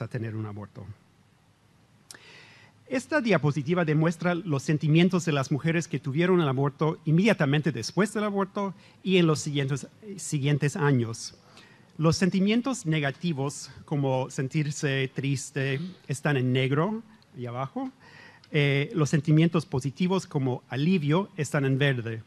a tener un aborto. Esta diapositiva demuestra los sentimientos de las mujeres que tuvieron el aborto inmediatamente después del aborto y en los siguientes, siguientes años. Los sentimientos negativos, como sentirse triste, están en negro, ahí abajo. Eh, los sentimientos positivos, como alivio, están en verde.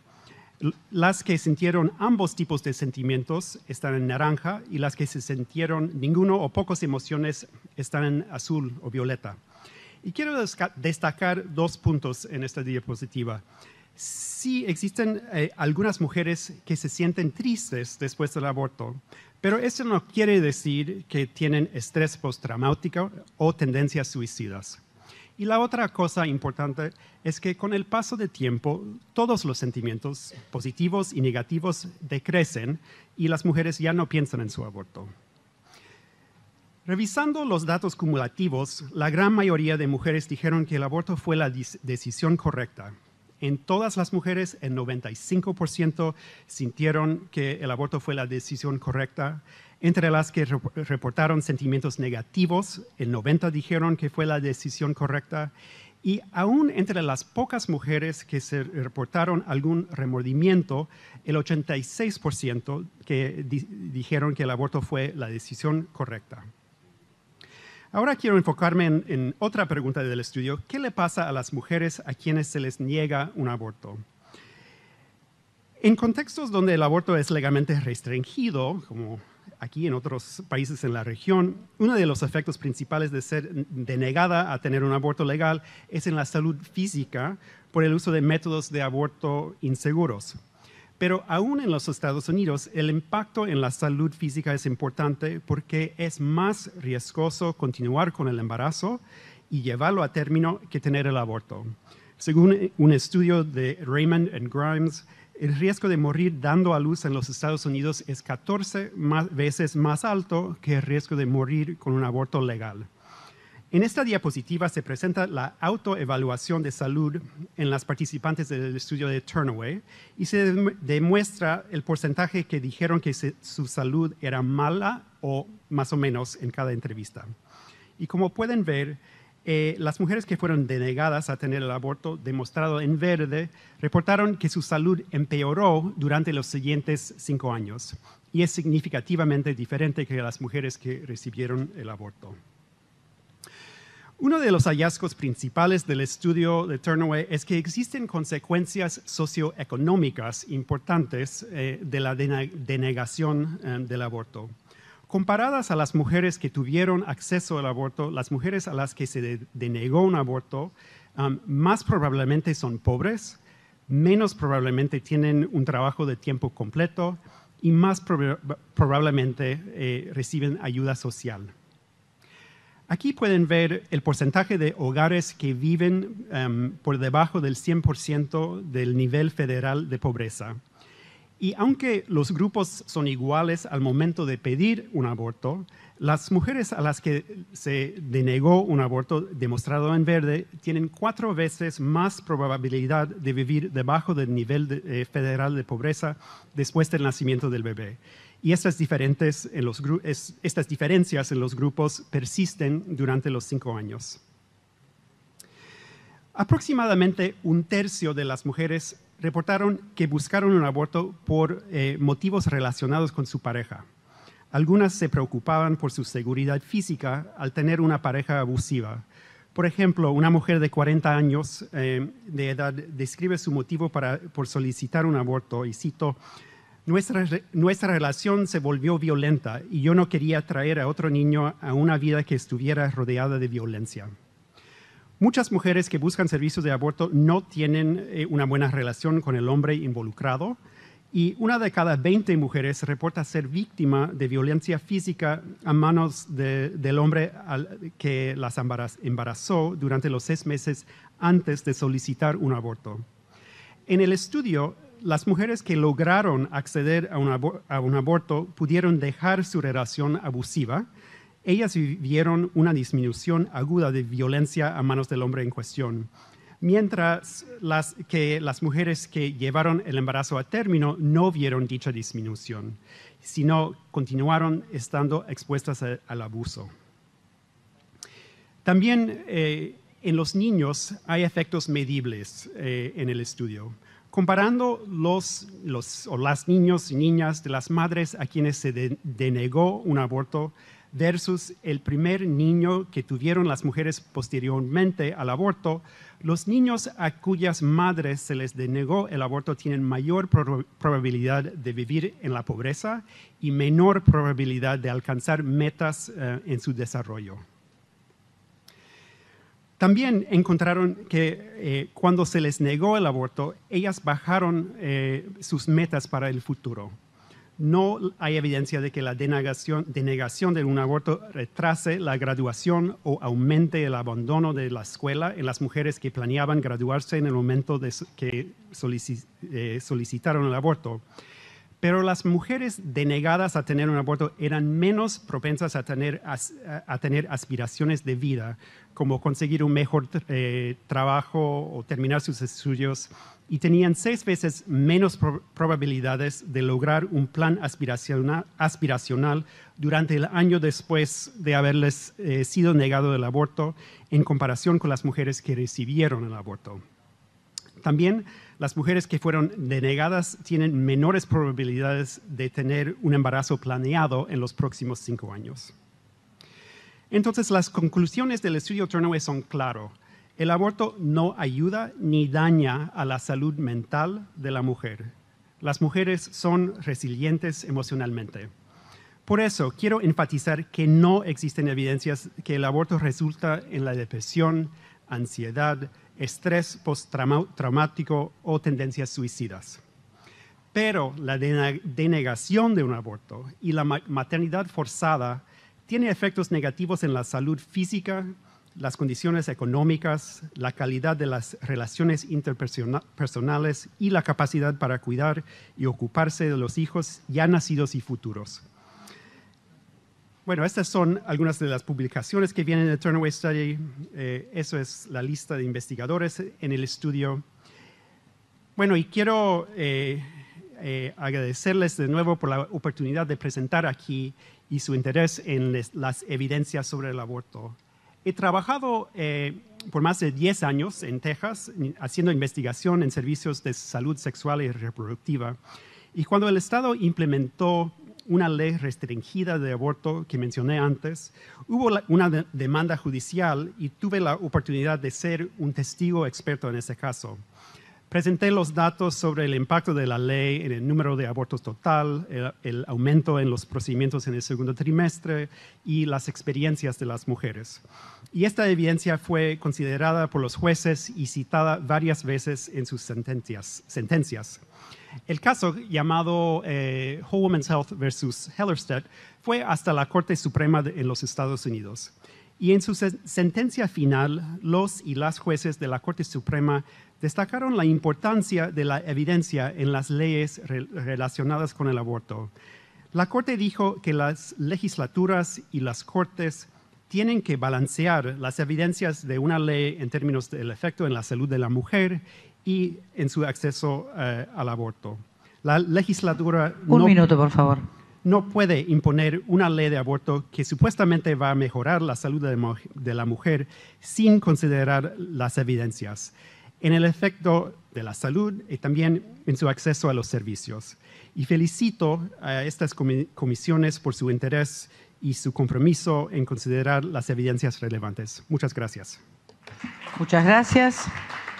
Las que sintieron ambos tipos de sentimientos están en naranja y las que se sintieron ninguno o pocas emociones están en azul o violeta. Y quiero destacar dos puntos en esta diapositiva. Sí existen eh, algunas mujeres que se sienten tristes después del aborto, pero eso no quiere decir que tienen estrés postraumático o tendencias suicidas. Y la otra cosa importante es que con el paso de tiempo, todos los sentimientos positivos y negativos decrecen y las mujeres ya no piensan en su aborto. Revisando los datos cumulativos, la gran mayoría de mujeres dijeron que el aborto fue la decisión correcta. En todas las mujeres, el 95% sintieron que el aborto fue la decisión correcta. Entre las que reportaron sentimientos negativos, el 90 dijeron que fue la decisión correcta y aún entre las pocas mujeres que se reportaron algún remordimiento, el 86% que dijeron que el aborto fue la decisión correcta. Ahora quiero enfocarme en, en, otra pregunta del estudio. ¿Qué le pasa a las mujeres a quienes se les niega un aborto? En contextos donde el aborto es legalmente restringido, como aquí en otros países en la región, uno de los efectos principales de ser denegada a tener un aborto legal es en la salud física por el uso de métodos de aborto inseguros. Pero aún en los Estados Unidos, el impacto en la salud física es importante porque es más riesgoso continuar con el embarazo y llevarlo a término que tener el aborto. Según un estudio de Raymond and Grimes, el riesgo de morir dando a luz en los Estados Unidos es 14 veces más alto que el riesgo de morir con un aborto legal. En esta diapositiva se presenta la autoevaluación de salud en las participantes del estudio de Turnaway y se demuestra el porcentaje que dijeron que su salud era mala o más o menos en cada entrevista. Y como pueden ver, eh, las mujeres que fueron denegadas a tener el aborto demostrado en verde reportaron que su salud empeoró durante los siguientes cinco años y es significativamente diferente que las mujeres que recibieron el aborto. Uno de los hallazgos principales del estudio de Turnaway es que existen consecuencias socioeconómicas importantes eh, de la denegación eh, del aborto. Comparadas a las mujeres que tuvieron acceso al aborto, las mujeres a las que se denegó un aborto, más probablemente son pobres, menos probablemente tienen un trabajo de tiempo completo y más probablemente eh, reciben ayuda social. Aquí pueden ver el porcentaje de hogares que viven por debajo del 100% del nivel federal de pobreza. Y aunque los grupos son iguales al momento de pedir un aborto, las mujeres a las que se denegó un aborto demostrado en verde tienen cuatro veces más probabilidad de vivir debajo del nivel eh, federal de pobreza después del nacimiento del bebé. Y estas, estas diferencias en los grupos persisten durante los cinco años. Aproximadamente un tercio de las mujeres reportaron que buscaron un aborto por eh, motivos relacionados con su pareja. Algunas se preocupaban por su seguridad física al tener una pareja abusiva. Por ejemplo, una mujer de 40 años eh, de edad describe su motivo para, por solicitar un aborto y cito, nuestra, nuestra relación se volvió violenta y yo no quería traer a otro niño a una vida que estuviera rodeada de violencia. Muchas mujeres que buscan servicios de aborto no tienen eh, una buena relación con el hombre involucrado y una de cada 20 mujeres reporta ser víctima de violencia física a manos del hombre que las embarazó durante los seis meses antes de solicitar un aborto. En el estudio, las mujeres que lograron acceder a un aborto pudieron dejar su relación abusiva, ellas vivieron una disminución aguda de violencia a manos del hombre en cuestión, mientras las, que las mujeres que llevaron el embarazo a término no vieron dicha disminución, sino continuaron estando expuestas al abuso. También eh, en los niños hay efectos medibles eh, en el estudio comparando los, o las niños y niñas de las madres a quienes se denegó un aborto versus el primer niño que tuvieron las mujeres posteriormente al aborto, los niños a cuyas madres se les denegó el aborto tienen mayor probabilidad de vivir en la pobreza y menor probabilidad de alcanzar metas eh, en su desarrollo. También encontraron que eh, cuando se les negó el aborto, ellas bajaron eh, sus metas para el futuro no hay evidencia de que la denegación, denegación de un aborto retrase la graduación o aumente el abandono de la escuela en las mujeres que planeaban graduarse en el momento de que eh, solicitaron el aborto. Pero las mujeres denegadas a tener un aborto eran menos propensas a tener, aspiraciones de vida, como conseguir un mejor eh, trabajo o terminar sus estudios y tenían seis veces menos probabilidades de lograr un plan aspiracional, durante el año después de haberles eh, sido negado el aborto en comparación con las mujeres que recibieron el aborto. También las mujeres que fueron denegadas tienen menores probabilidades de tener un embarazo planeado en los próximos cinco años. Entonces, las conclusiones del estudio Turnaway son claras. El aborto no ayuda ni daña a la salud mental de la mujer. Las mujeres son resilientes emocionalmente. Por eso quiero enfatizar que no existen evidencias que el aborto resulta en la depresión, ansiedad, estrés postraumático o tendencias suicidas. Pero la denegación de un aborto y la maternidad forzada tiene efectos negativos en la salud física, las condiciones económicas, la calidad de las relaciones interpersonales y la capacidad para cuidar y ocuparse de los hijos ya nacidos y futuros. Bueno, estas son algunas de las publicaciones que vienen de Turnaway Study. Eh, eso es la lista de investigadores en el estudio. Bueno, y quiero eh, eh, agradecerles de nuevo por la oportunidad de presentar aquí y su interés en las evidencias sobre el aborto. He trabajado eh, por más de 10 años en Texas haciendo investigación en servicios de salud sexual y reproductiva. Y cuando el Estado implementó una ley restringida de aborto que mencioné antes, hubo una demanda judicial y tuve la oportunidad de ser un testigo experto en ese caso. Presenté los datos sobre el impacto de la ley en el número de abortos total, el, aumento en los procedimientos en el segundo trimestre y las experiencias de las mujeres. Y esta evidencia fue considerada por los jueces y citada varias veces en sus sentencias. El caso llamado eh, Whole Woman's Health versus Hellerstedt fue hasta la Corte Suprema en los Estados Unidos y en su sentencia final, los y las jueces de la Corte Suprema destacaron la importancia de la evidencia en las leyes relacionadas con el aborto. La Corte dijo que las legislaturas y las Cortes tienen que balancear las evidencias de una ley en términos del efecto en la salud de la mujer y en su acceso eh, al aborto. La legislatura... Un minuto, por favor no puede imponer una ley de aborto que supuestamente va a mejorar la salud de la mujer sin considerar las evidencias en el efecto de la salud y también en su acceso a los servicios. Y felicito a estas comisiones por su interés y su compromiso en considerar las evidencias relevantes. Muchas gracias. Muchas gracias.